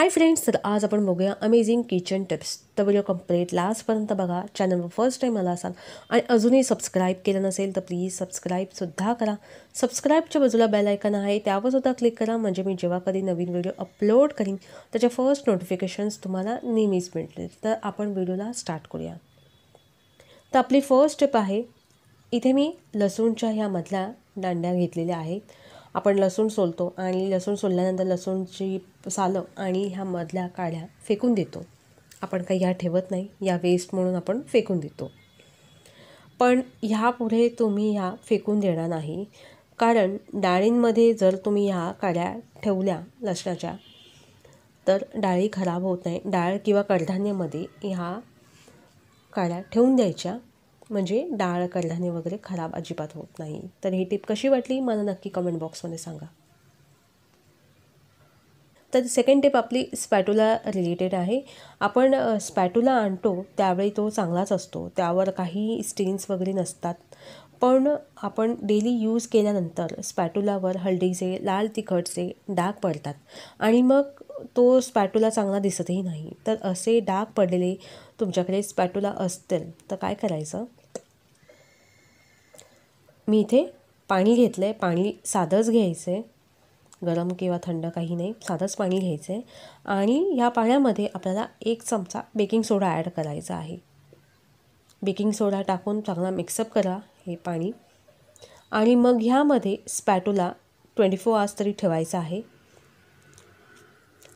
hi friends तर आज आपण बघूया अमेझिंग किचन टिप्स तर व्हिडिओ कंप्लीट लास्टपर्यंत बघा चॅनलवर फर्स्ट टाईम आला असाल आणि अजूनही सबस्क्राईब केलं नसेल तर प्लीज सबस्क्राईबसुद्धा करा सबस्क्राईबच्या बाजूला बेल ऐकन आहे त्यावरसुद्धा क्लिक करा म्हणजे मी जेव्हा कधी नवीन व्हिडिओ अपलोड करीन त्याच्या फर्स्ट नोटिफिकेशन्स तुम्हाला नेहमीच मिळतील तर आपण व्हिडिओला स्टार्ट करूया तर आपली फर्स्ट स्टेप आहे इथे मी लसूणच्या ह्या मधल्या दांड्या घेतलेल्या आहेत आपण लसूण सोलतो आणि लसूण सोलल्यानंतर लसूणची सालं आणि ह्या मधल्या काड्या फेकून देतो आपण काही ह्या ठेवत नाही या वेस्ट म्हणून आपण फेकून देतो पण ह्यापुढे तुम्ही ह्या फेकून देणार नाही कारण डाळींमध्ये जर तुम्ही ह्या काड्या ठेवल्या लसणाच्या तर डाळी खराब होत नाही डाळ किंवा कडधान्यामध्ये ह्या काड्या ठेवून द्यायच्या म्हणजे डाळ कडधाने वगैरे खराब अजिबात होत नाही तर ही टिप कशी वाटली मला नक्की कमेंट बॉक्समध्ये सांगा तर सेकंड टिप आपली स्पॅटुला रिलेटेड आहे आपण स्पॅटुला आणतो त्यावेळी तो चांगलाच असतो त्यावर काही स्टेन्स वगैरे नसतात पण आपण डेली यूज केल्यानंतर स्पॅटुलावर हळदीचे लाल तिखटचे डाग पडतात आणि मग तो स्पॅटुला चांगला दिसतही नाही तर असे डाग पडलेले तुमच्याकडे स्पॅटुला असतील तर काय करायचं मी इथे पाणी घेतलं आहे पाणी साधंच घ्यायचं आहे गरम किंवा थंड काही नाही साधंच पाणी घ्यायचं आहे आणि ह्या पाण्यामध्ये आपल्याला एक चमचा बेकिंग सोडा ॲड करायचा आहे बेकिंग सोडा टाकून चांगला मिक्सअप करा हे पाणी आणि मग ह्यामध्ये स्पॅटोला ट्वेंटी फोर आवर्स तरी ठेवायचा आहे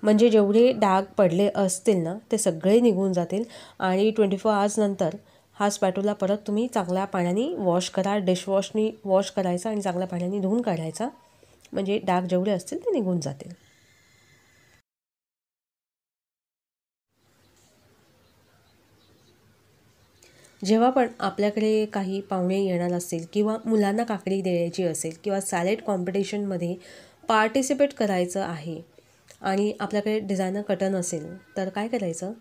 म्हणजे जेवढे डाग पडले असतील ना ते सगळे निघून जातील आणि ट्वेंटी फोर आवर्सनंतर हा स्पॅटोला परत तुम्ही चांगल्या पाण्याने वॉश करा डिशवॉशनी वॉश करायचा आणि चांगल्या पाण्याने धुवून काढायचा म्हणजे डाग जेवढे असतील ते निघून जातील जेव्हा पण आपल्याकडे काही पाहुणे येणार असतील किंवा मुलांना काकडी द्यायची असेल किंवा सॅलेड कॉम्पिटिशनमध्ये पार्टिसिपेट करायचं आहे आणि आपल्याकडे डिझायनर कटन असेल तर काय करायचं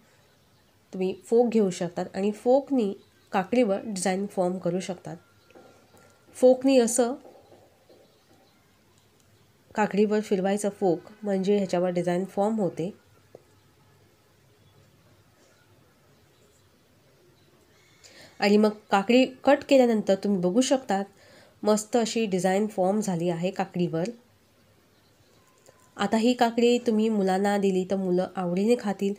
तुम्ही फोक घेऊ शकतात आणि फोकनी काकडीवर डिझाईन फॉर्म करू शकतात फोकनी असं काकडीवर फिरवायचं फोक म्हणजे ह्याच्यावर डिझाईन फॉर्म होते आणि मग काकडी कट केल्यानंतर तुम्ही बघू शकतात मस्त अशी डिझाईन फॉर्म झाली आहे काकडीवर आता ही काकडी तुम्ही मुलांना दिली तर मुलं आवडीने खातील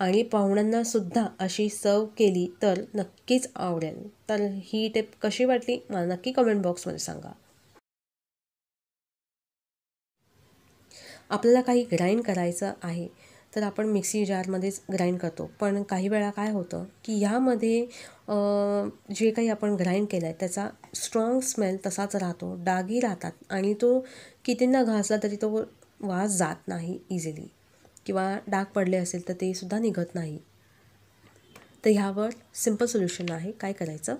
आणि पाहुण्यांना सुद्धा अशी सर्व केली तर नक्कीच आवडेल तर ही टिप कशी वाटली मला नक्की कमेंट बॉक्समध्ये सांगा आपल्याला काही ग्राइंड करायचं आहे तर आपण मिक्सी जारमध्येच ग्राइंड करतो पण काही वेळा काय होतं की ह्यामध्ये जे काही आपण ग्राइंड केलं आहे त्याचा स्ट्रॉंग स्मेल तसाच राहतो डागी राहतात आणि तो कितींना घासला तरी तो वास जात नाही इझिली किंवा डाग पडले असेल तर ते सुद्धा निघत नाही तर ह्यावर सिम्पल सोल्युशन आहे काय करायचं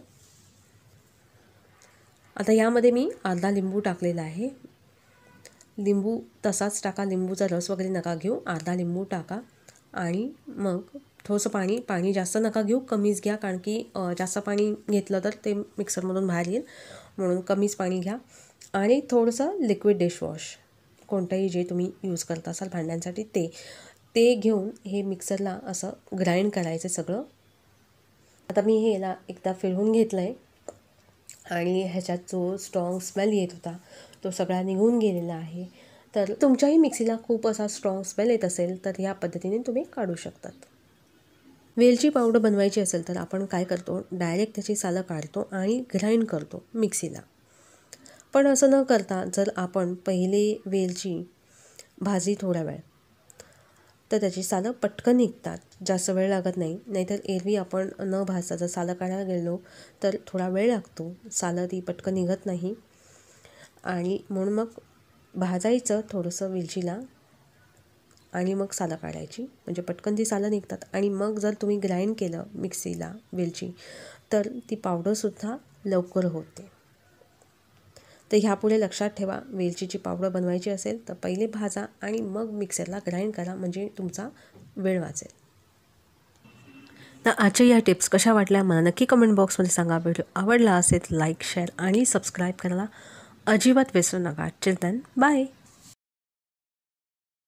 आता यामध्ये मी अर्धा लिंबू टाकलेला आहे लिंबू तसाच टाका लिंबूचा रस वगैरे नका घेऊ अर्धा लिंबू टाका आणि मग थोडंसं पाणी पाणी जास्त नका घेऊ कमीच घ्या कारण की जास्त पाणी घेतलं तर ते मिक्सरमधून बाहेर येईल म्हणून कमीच पाणी घ्या आणि थोडंसं लिक्विड डिशवॉश कोणतंही जे तुम्ही यूज करत असाल भांड्यांसाठी ते ते घेऊन हे मिक्सरला असं ग्राइंड करायचं सगळं आता मी हे याला एकदा फिरवून घेतलं आहे आणि ह्याच्यात जो स्ट्रॉंग स्मेल येत होता तो सगळा निघून गेलेला आहे तर तुमच्याही मिक्सीला खूप असा स्ट्रॉंग स्मेल येत असेल तर ह्या पद्धतीने तुम्ही काढू शकतात वेलची पावडर बनवायची असेल तर आपण काय करतो डायरेक्ट त्याची सालं काढतो आणि ग्राइंड करतो मिक्सीला पण असं न करता जर आपण पहिले वेलची भाजी थोडा वेळ तर त्याची सालं पटकन निघतात जास्त वेळ लागत नाही नाहीतर एरवी आपण न भाजता जर सालं काढायला गेलो तर थोडा वेळ लागतो सालं ती पटकन निघत नाही आणि म्हणून मग भाजायचं थोडंसं वेलचीला आणि मग सालं काढायची म्हणजे पटकन ती सालं निघतात आणि मग जर तुम्ही ग्राइंड केलं मिक्सीला वेलची तर ती पावडरसुद्धा लवकर होते तर ह्यापुढे लक्षात ठेवा वेलचीची पावडर बनवायची असेल तर पहिले भाजा आणि मग मिक्सरला ग्राइंड करा म्हणजे तुमचा वेळ वाचेल तर आजच्या या टिप्स कशा वाटल्या मला नक्की कमेंट बॉक्समध्ये सांगा व्हिडिओ आवडला असेल लाईक शेअर आणि सबस्क्राईब करायला अजिबात विसरू नका चिल्तन बाय